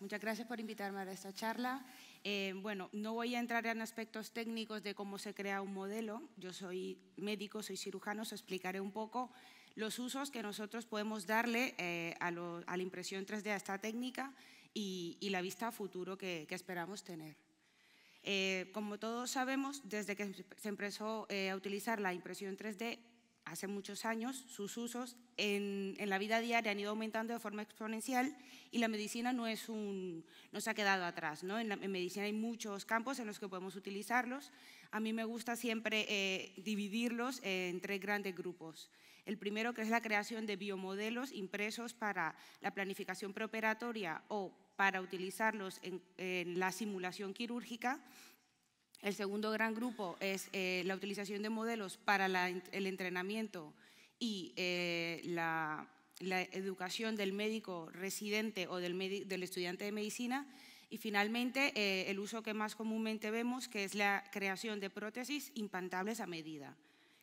Muchas gracias por invitarme a esta charla. Eh, bueno, no voy a entrar en aspectos técnicos de cómo se crea un modelo. Yo soy médico, soy cirujano, os explicaré un poco los usos que nosotros podemos darle eh, a, la impresión 3D a esta técnica y, la vista a futuro que, esperamos tener. Eh, como todos sabemos, desde que se empezó a utilizar la impresión 3D, hace muchos años, sus usos en, la vida diaria han ido aumentando de forma exponencial y la medicina no, es un, no se ha quedado atrás. En, la, medicina hay muchos campos en los que podemos utilizarlos. A mí me gusta siempre eh, dividirlos eh, en tres grandes grupos. El primero que es la creación de biomodelos impresos para la planificación preoperatoria o para utilizarlos en la simulación quirúrgica el segundo gran grupo es eh, la utilización de modelos para el entrenamiento y eh, la, educación del médico residente o del, estudiante de medicina. Y finalmente, eh, el uso que más comúnmente vemos, que es la creación de prótesis implantables a medida,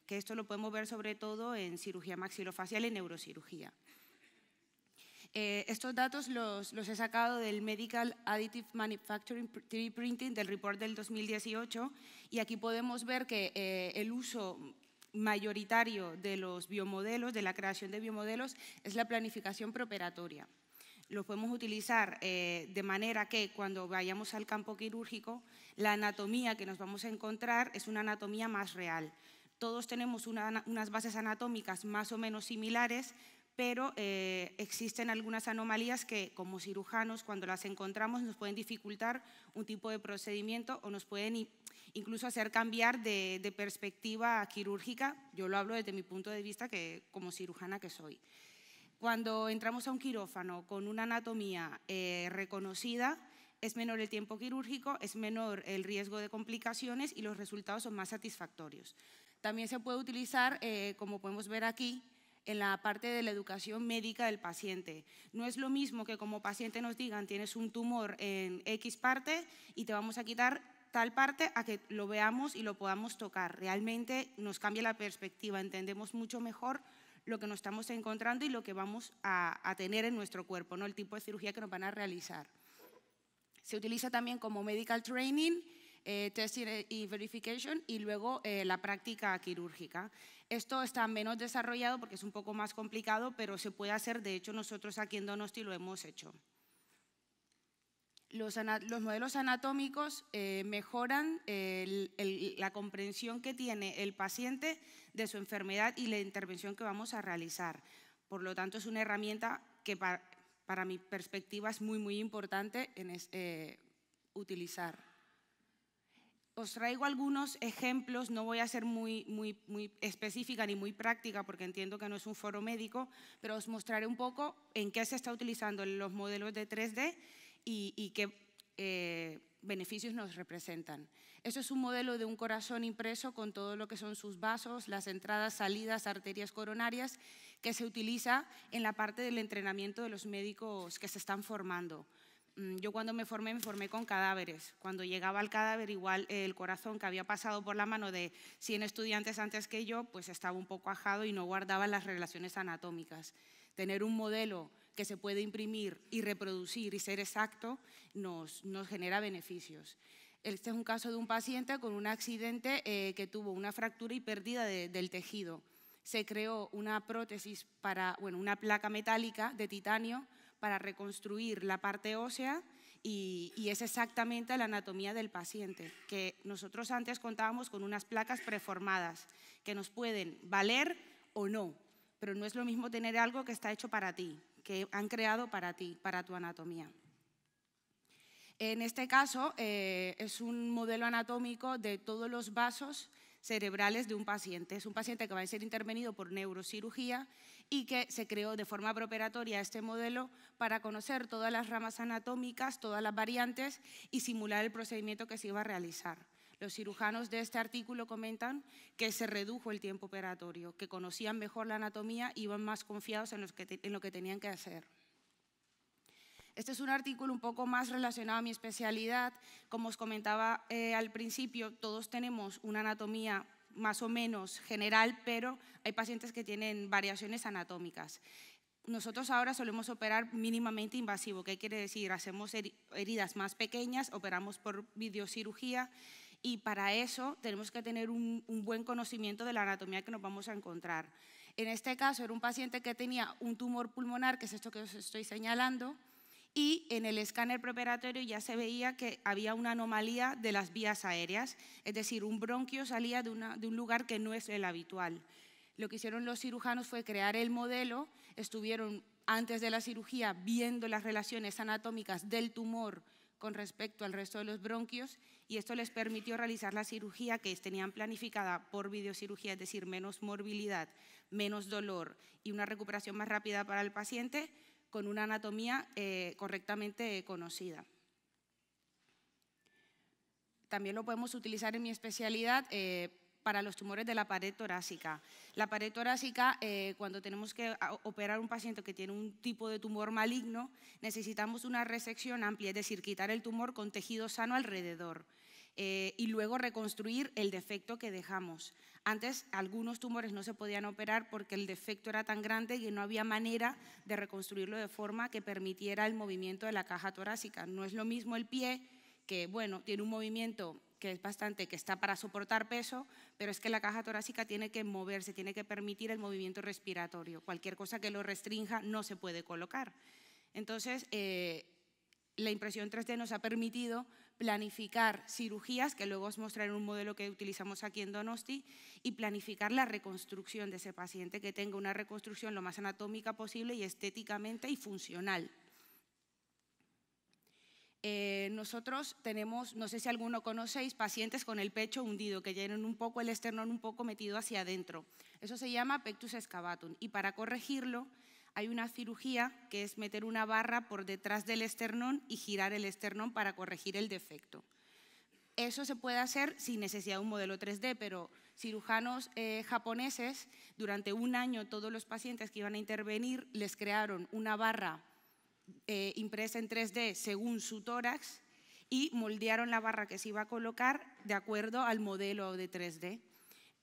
que esto lo podemos ver sobre todo en cirugía maxilofacial y neurocirugía. Eh, estos datos los, he sacado del Medical Additive Manufacturing 3D Printing, del report del 2018, y aquí podemos ver que eh, el uso mayoritario de los biomodelos, de la creación de biomodelos, es la planificación preparatoria. Lo podemos utilizar eh, de manera que cuando vayamos al campo quirúrgico, la anatomía que nos vamos a encontrar es una anatomía más real. Todos tenemos unas bases anatómicas más o menos similares, pero eh, existen algunas anomalías que como cirujanos cuando las encontramos nos pueden dificultar un tipo de procedimiento o nos pueden incluso hacer cambiar de, perspectiva quirúrgica. Yo lo hablo desde mi punto de vista que, como cirujana que soy. Cuando entramos a un quirófano con una anatomía eh, reconocida, es menor el tiempo quirúrgico, es menor el riesgo de complicaciones y los resultados son más satisfactorios. También se puede utilizar, eh, como podemos ver aquí, en la parte de la educación médica del paciente. No es lo mismo que como paciente nos digan tienes un tumor en X parte y te vamos a quitar tal parte a que lo veamos y lo podamos tocar. Realmente nos cambia la perspectiva, entendemos mucho mejor lo que nos estamos encontrando y lo que vamos a, tener en nuestro cuerpo, ¿no? el tipo de cirugía que nos van a realizar. Se utiliza también como medical training, eh, testing y verification y luego eh, la práctica quirúrgica. Esto está menos desarrollado porque es un poco más complicado, pero se puede hacer. De hecho, nosotros aquí en Donosti lo hemos hecho. Los, modelos anatómicos eh, mejoran eh, la comprensión que tiene el paciente de su enfermedad y la intervención que vamos a realizar. Por lo tanto, es una herramienta que para, mi perspectiva es muy, muy importante en eh, utilizar os traigo algunos ejemplos, no voy a ser muy, muy, muy, específica ni muy práctica porque entiendo que no es un foro médico, pero os mostraré un poco en qué se está utilizando los modelos de 3D y, qué eh, beneficios nos representan. Eso es un modelo de un corazón impreso con todo lo que son sus vasos, las entradas, salidas, arterias coronarias, que se utiliza en la parte del entrenamiento de los médicos que se están formando. Mm, yo cuando me formé, me formé con cadáveres. Cuando llegaba al cadáver, igual el corazón que había pasado por la mano de 100 estudiantes antes que yo, pues estaba un poco ajado y no guardaba las relaciones anatómicas. Tener un modelo que se puede imprimir y reproducir y ser exacto nos, genera beneficios. Este es un caso de un paciente con un accidente eh, que tuvo una fractura y pérdida del tejido. Se creó una prótesis para, bueno, una placa metálica de titanio para reconstruir la parte ósea y, es exactamente la anatomía del paciente, que nosotros antes contábamos con unas placas preformadas que nos pueden valer o no, pero no es lo mismo tener algo que está hecho para ti, que han creado para ti, para tu anatomía. En este caso eh, es un modelo anatómico de todos los vasos cerebrales de un paciente. Es un paciente que va a ser intervenido por neurocirugía y que se creó de forma preparatoria este modelo para conocer todas las ramas anatómicas, todas las variantes y simular el procedimiento que se iba a realizar. Los cirujanos de este artículo comentan que se redujo el tiempo operatorio, que conocían mejor la anatomía y iban más confiados en, los que lo que tenían que hacer. Este es un artículo un poco más relacionado a mi especialidad. Como os comentaba eh, al principio, todos tenemos una anatomía más o menos general, pero hay pacientes que tienen variaciones anatómicas. Nosotros ahora solemos operar mínimamente invasivo, ¿qué quiere decir? Hacemos heridas más pequeñas, operamos por videocirugía y para eso tenemos que tener un, un buen conocimiento de la anatomía que nos vamos a encontrar. En este caso era un paciente que tenía un tumor pulmonar, que es esto que os estoy señalando, y en el escáner preparatorio ya se veía que había una anomalía de las vías aéreas, es decir, un bronquio salía de, un lugar que no es el habitual. Lo que hicieron los cirujanos fue crear el modelo, estuvieron antes de la cirugía viendo las relaciones anatómicas del tumor con respecto al resto de los bronquios y esto les permitió realizar la cirugía que tenían planificada por videocirugía, es decir, menos morbilidad, menos dolor y una recuperación más rápida para el paciente con una anatomía eh, correctamente conocida. También lo podemos utilizar en mi especialidad eh, para los tumores de la pared torácica. La pared torácica, eh, cuando tenemos que ah, operar un paciente que tiene un tipo de tumor maligno, necesitamos una resección amplia, es decir, quitar el tumor con tejido sano alrededor. Eh, y luego reconstruir el defecto que dejamos. Antes algunos tumores no se podían operar porque el defecto era tan grande que no había manera de reconstruirlo de forma que permitiera el movimiento de la caja torácica. No es lo mismo el pie que, bueno, tiene un movimiento que es bastante, que está para soportar peso, pero es que la caja torácica tiene que moverse, tiene que permitir el movimiento respiratorio. Cualquier cosa que lo restrinja no se puede colocar. Entonces, eh, la impresión 3D nos ha permitido planificar cirugías, que luego os mostraré en un modelo que utilizamos aquí en Donosti, y planificar la reconstrucción de ese paciente, que tenga una reconstrucción lo más anatómica posible y estéticamente y funcional. Eh, nosotros tenemos, no sé si alguno conocéis, pacientes con el pecho hundido, que tienen un poco el esternón un poco metido hacia adentro. Eso se llama pectus excavatum y para corregirlo hay una cirugía que es meter una barra por detrás del esternón y girar el esternón para corregir el defecto. Eso se puede hacer sin necesidad de un modelo 3D, pero cirujanos eh, japoneses, durante un año todos los pacientes que iban a intervenir les crearon una barra eh, impresa en 3D según su tórax y moldearon la barra que se iba a colocar de acuerdo al modelo de 3D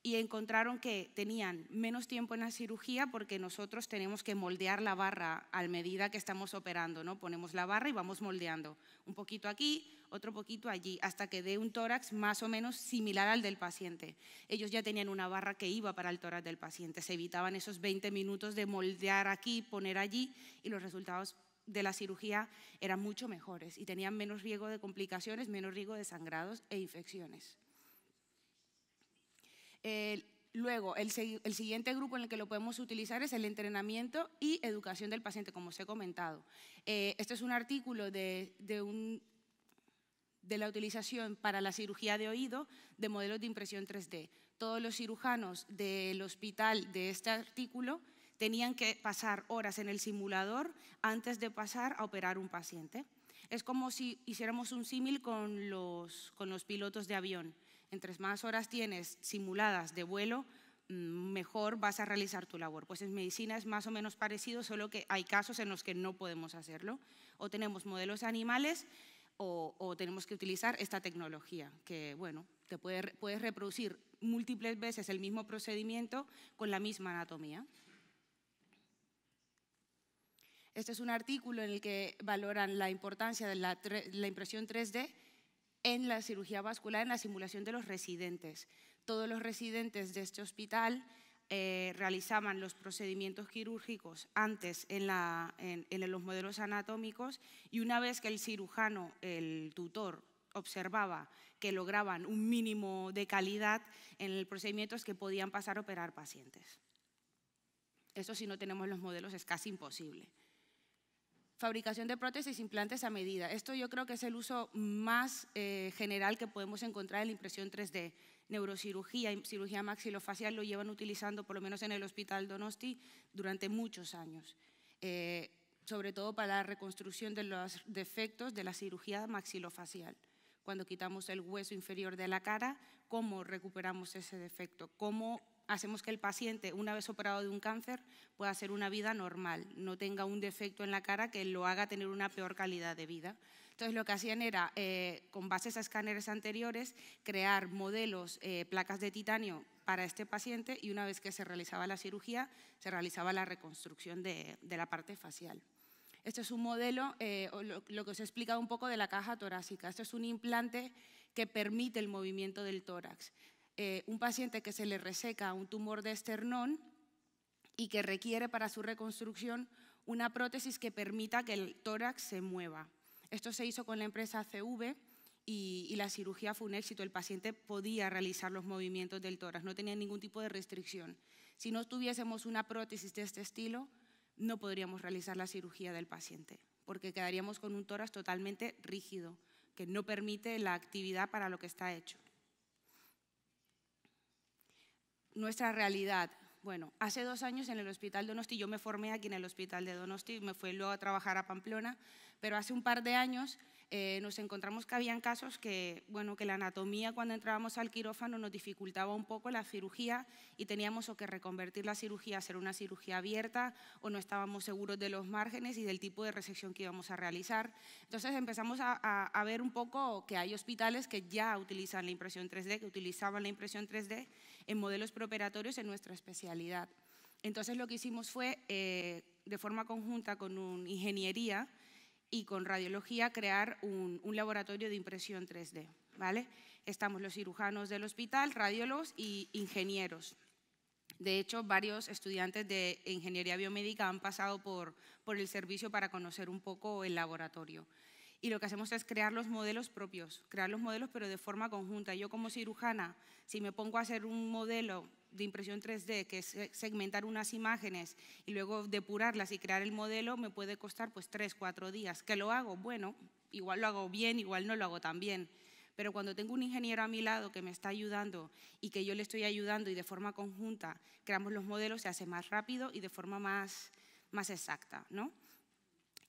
y encontraron que tenían menos tiempo en la cirugía porque nosotros tenemos que moldear la barra a medida que estamos operando, ¿no? Ponemos la barra y vamos moldeando, un poquito aquí, otro poquito allí, hasta que dé un tórax más o menos similar al del paciente. Ellos ya tenían una barra que iba para el tórax del paciente, se evitaban esos 20 minutos de moldear aquí, poner allí y los resultados de la cirugía eran mucho mejores y tenían menos riesgo de complicaciones, menos riesgo de sangrados e infecciones luego, el, siguiente grupo en el que lo podemos utilizar es el entrenamiento y educación del paciente, como os he comentado. Eh, este es un artículo de, la utilización para la cirugía de oído de modelos de impresión 3D. Todos los cirujanos del hospital de este artículo tenían que pasar horas en el simulador antes de pasar a operar un paciente. Es como si hiciéramos un símil con los pilotos de avión entre más horas tienes simuladas de vuelo, mm, mejor vas a realizar tu labor. Pues en medicina es más o menos parecido, solo que hay casos en los que no podemos hacerlo. O tenemos modelos animales o, tenemos que utilizar esta tecnología, que bueno, te puede, puedes reproducir múltiples veces el mismo procedimiento con la misma anatomía. Este es un artículo en el que valoran la importancia de la impresión 3D en la cirugía vascular, en la simulación de los residentes. Todos los residentes de este hospital eh, realizaban los procedimientos quirúrgicos antes en, en, los modelos anatómicos y una vez que el cirujano, el tutor, observaba que lograban un mínimo de calidad en el procedimiento es que podían pasar a operar pacientes. Eso si no tenemos los modelos es casi imposible fabricación de prótesis e implantes a medida. Esto yo creo que es el uso más eh, general que podemos encontrar en la impresión 3D. Neurocirugía y cirugía maxilofacial lo llevan utilizando, por lo menos en el Hospital Donosti, durante muchos años. Eh, sobre todo para la reconstrucción de los defectos de la cirugía maxilofacial. Cuando quitamos el hueso inferior de la cara, ¿cómo recuperamos ese defecto? ¿Cómo hacemos que el paciente, una vez operado de un cáncer, pueda hacer una vida normal, no tenga un defecto en la cara que lo haga tener una peor calidad de vida. Entonces lo que hacían era, eh, con bases a escáneres anteriores, crear modelos, eh, placas de titanio para este paciente y una vez que se realizaba la cirugía, se realizaba la reconstrucción de, la parte facial. Este es un modelo, eh, lo, que os he explicado un poco de la caja torácica. Este es un implante que permite el movimiento del tórax. Eh, un paciente que se le reseca un tumor de esternón y que requiere para su reconstrucción una prótesis que permita que el tórax se mueva. Esto se hizo con la empresa CV y, la cirugía fue un éxito. El paciente podía realizar los movimientos del tórax, no tenía ningún tipo de restricción. Si no tuviésemos una prótesis de este estilo, no podríamos realizar la cirugía del paciente, porque quedaríamos con un tórax totalmente rígido, que no permite la actividad para lo que está hecho nuestra realidad. Bueno, hace dos años en el Hospital Donosti, yo me formé aquí en el Hospital de Donosti, me fui luego a trabajar a Pamplona, pero hace un par de años eh, nos encontramos que habían casos que, bueno, que la anatomía cuando entrábamos al quirófano nos dificultaba un poco la cirugía y teníamos o que reconvertir la cirugía a ser una cirugía abierta o no estábamos seguros de los márgenes y del tipo de resección que íbamos a realizar. Entonces empezamos a, ver un poco que hay hospitales que ya utilizan la impresión 3D, que utilizaban la impresión 3D en modelos preoperatorios en nuestra especialidad. Entonces lo que hicimos fue, eh, de forma conjunta con un ingeniería, y con radiología crear un, laboratorio de impresión 3D. ¿vale? Estamos los cirujanos del hospital, radiólogos y ingenieros. De hecho, varios estudiantes de ingeniería biomédica han pasado por, por el servicio para conocer un poco el laboratorio. Y lo que hacemos es crear los modelos propios, crear los modelos pero de forma conjunta. Yo como cirujana, si me pongo a hacer un modelo de impresión 3D, que es eh, segmentar unas imágenes y luego depurarlas y crear el modelo, me puede costar pues tres, cuatro días. ¿Que lo hago? Bueno, igual lo hago bien, igual no lo hago tan bien. Pero cuando tengo un ingeniero a mi lado que me está ayudando y que yo le estoy ayudando y de forma conjunta creamos los modelos, se hace más rápido y de forma más, más exacta, ¿no?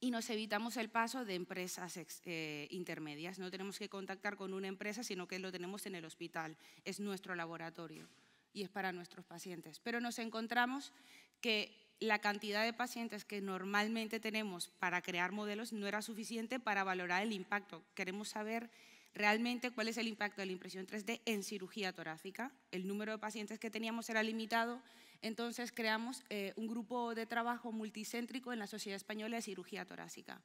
y nos evitamos el paso de empresas eh, intermedias. No tenemos que contactar con una empresa, sino que lo tenemos en el hospital. Es nuestro laboratorio y es para nuestros pacientes. Pero nos encontramos que la cantidad de pacientes que normalmente tenemos para crear modelos no era suficiente para valorar el impacto. Queremos saber realmente cuál es el impacto de la impresión 3D en cirugía torácica. El número de pacientes que teníamos era limitado, entonces creamos eh, un grupo de trabajo multicéntrico en la Sociedad Española de Cirugía Torácica.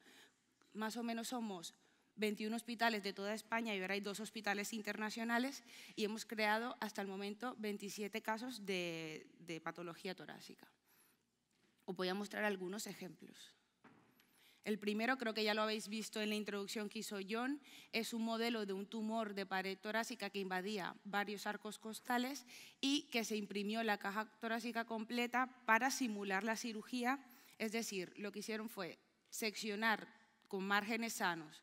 Más o menos somos 21 hospitales de toda España y ahora hay dos hospitales internacionales y hemos creado hasta el momento 27 casos de, patología torácica. Os voy a mostrar algunos ejemplos. El primero, creo que ya lo habéis visto en la introducción que hizo John, es un modelo de un tumor de pared torácica que invadía varios arcos costales y que se imprimió la caja torácica completa para simular la cirugía. Es decir, lo que hicieron fue seccionar con márgenes sanos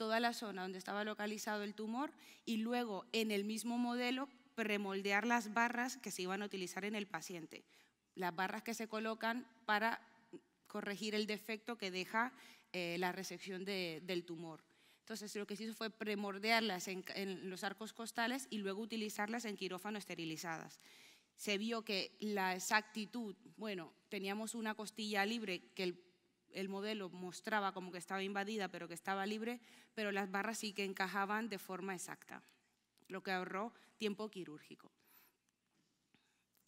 toda la zona donde estaba localizado el tumor y luego en el mismo modelo premoldear las barras que se iban a utilizar en el paciente, las barras que se colocan para corregir el defecto que deja eh, la resección de, del tumor. Entonces lo que se hizo fue premoldearlas en, en, los arcos costales y luego utilizarlas en quirófano esterilizadas. Se vio que la exactitud, bueno, teníamos una costilla libre que el el modelo mostraba como que estaba invadida pero que estaba libre, pero las barras sí que encajaban de forma exacta, lo que ahorró tiempo quirúrgico.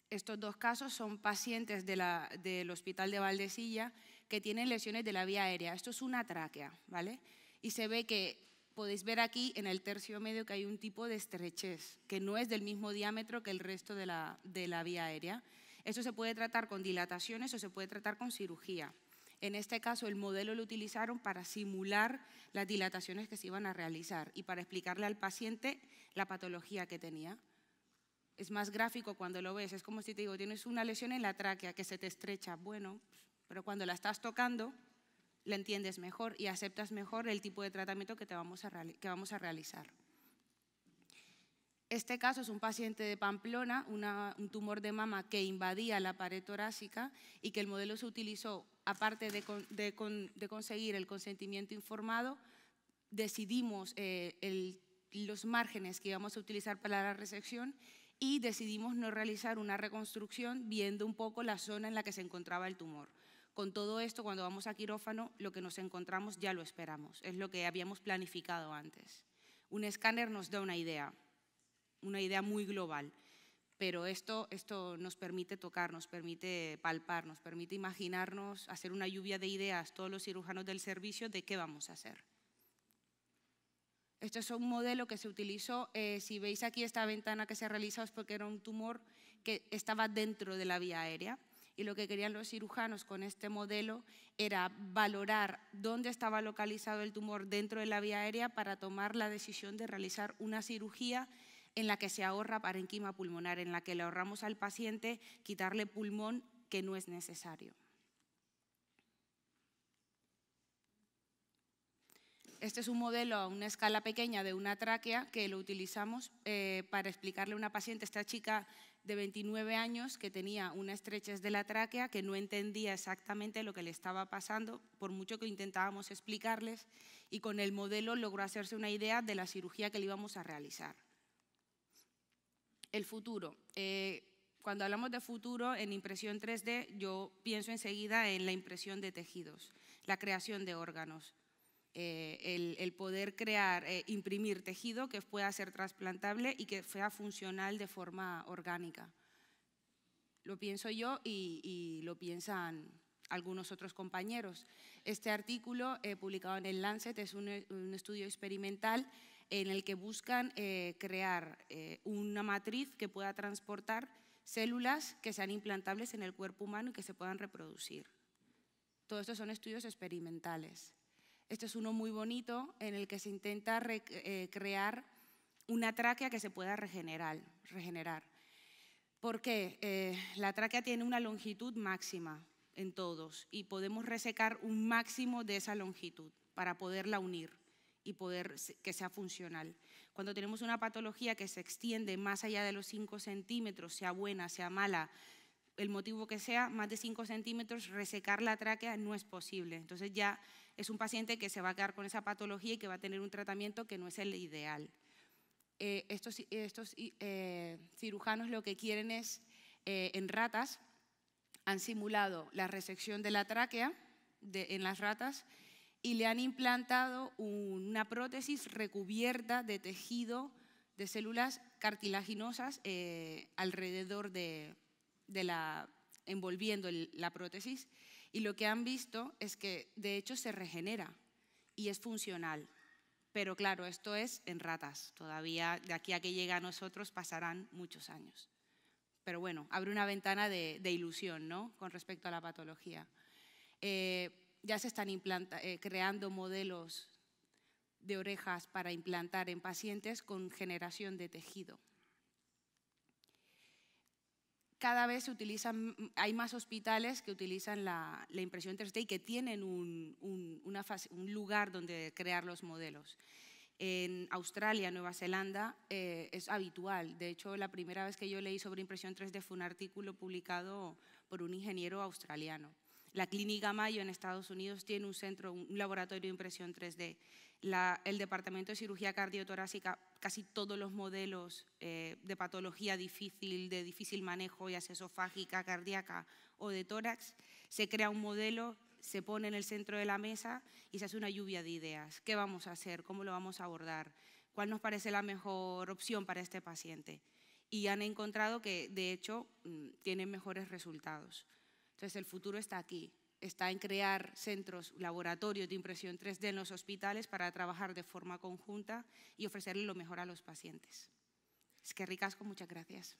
Estos dos casos son pacientes del hospital de Valdesilla que tienen lesiones de la vía aérea. Esto es una tráquea, ¿vale? Y se ve que podéis ver aquí en el tercio medio que hay un tipo de estrechez que no es del mismo diámetro que el resto de la, de la vía aérea. Esto se puede tratar con dilataciones o se puede tratar con cirugía. En este caso, el modelo lo utilizaron para simular las dilataciones que se iban a realizar y para explicarle al paciente la patología que tenía. Es más gráfico cuando lo ves, es como si te digo, tienes una lesión en la tráquea que se te estrecha, bueno, pero cuando la estás tocando, la entiendes mejor y aceptas mejor el tipo de tratamiento que, te vamos, a que vamos a realizar. Este caso es un paciente de Pamplona, un tumor de mama que invadía la pared torácica y que el modelo se utilizó, aparte de, conseguir el consentimiento informado, decidimos eh, los márgenes que íbamos a utilizar para la resección y decidimos no realizar una reconstrucción viendo un poco la zona en la que se encontraba el tumor. Con todo esto, cuando vamos a quirófano, lo que nos encontramos ya lo esperamos, es lo que habíamos planificado antes. Un escáner nos da una idea una idea muy global. Pero esto, esto nos permite tocar, nos permite palpar, nos permite imaginarnos, hacer una lluvia de ideas, todos los cirujanos del servicio, de qué vamos a hacer. Esto es un modelo que se utilizó, eh, si veis aquí esta ventana que se realiza es porque era un tumor que estaba dentro de la vía aérea y lo que querían los cirujanos con este modelo era valorar dónde estaba localizado el tumor dentro de la vía aérea para tomar la decisión de realizar una cirugía en la que se ahorra parenquima pulmonar, en la que le ahorramos al paciente quitarle pulmón que no es necesario. Este es un modelo a una escala pequeña de una tráquea que lo utilizamos eh, para explicarle a una paciente, esta chica de 29 años que tenía una estrechez de la tráquea, que no entendía exactamente lo que le estaba pasando, por mucho que intentábamos explicarles, y con el modelo logró hacerse una idea de la cirugía que le íbamos a realizar el futuro. Eh, cuando hablamos de futuro en impresión 3D, yo pienso enseguida en la impresión de tejidos, la creación de órganos, eh, el, poder crear, eh, imprimir tejido que pueda ser trasplantable y que sea funcional de forma orgánica. Lo pienso yo y, lo piensan algunos otros compañeros. Este artículo publicado en el Lancet es un estudio experimental en el que buscan eh, crear eh, una matriz que pueda transportar células que sean implantables en el cuerpo humano y que se puedan reproducir. Todo esto son estudios experimentales. Este es uno muy bonito en el que se intenta eh, crear una tráquea que se pueda regenerar. regenerar. qué? la tráquea tiene una longitud máxima en todos y podemos resecar un máximo de esa longitud para poderla unir y poder que sea funcional. Cuando tenemos una patología que se extiende más allá de los 5 centímetros, sea buena, sea mala, el motivo que sea, más de 5 centímetros, resecar la tráquea no es posible. Entonces ya es un paciente que se va a quedar con esa patología y que va a tener un tratamiento que no es el ideal. Eh, estos, estos eh, cirujanos lo que quieren es, eh, en ratas, han simulado la resección de la tráquea en las ratas y le han implantado una prótesis recubierta de tejido de células cartilaginosas eh, alrededor de, la, envolviendo la prótesis. Y lo que han visto es que de hecho se regenera y es funcional. Pero claro, esto es en ratas. Todavía de aquí a que llegue a nosotros pasarán muchos años. Pero bueno, abre una ventana de, ilusión ¿no? con respecto a la patología. Eh, ya se están eh, creando modelos de orejas para implantar en pacientes con generación de tejido. Cada vez hay más hospitales que utilizan la, impresión 3D y que tienen un, lugar donde crear los modelos. En Australia, Nueva Zelanda, eh, es habitual. De hecho, la primera vez que yo leí sobre impresión 3D fue un artículo publicado por un ingeniero australiano. La Clínica Mayo en Estados Unidos tiene un centro, un laboratorio de impresión 3D. el Departamento de Cirugía Cardiotorácica, casi todos los modelos eh, de patología difícil, de difícil manejo, ya sea esofágica, cardíaca o de tórax, se crea un modelo se pone en el centro de la mesa y se hace una lluvia de ideas. ¿Qué vamos a hacer? ¿Cómo lo vamos a abordar? ¿Cuál nos parece la mejor opción para este paciente? Y han encontrado que, de hecho, mm, tienen mejores resultados. Entonces el futuro está aquí, está en crear centros, laboratorios de impresión 3D en los hospitales para trabajar de forma conjunta y ofrecerle lo mejor a los pacientes. Es que ricasco, muchas gracias.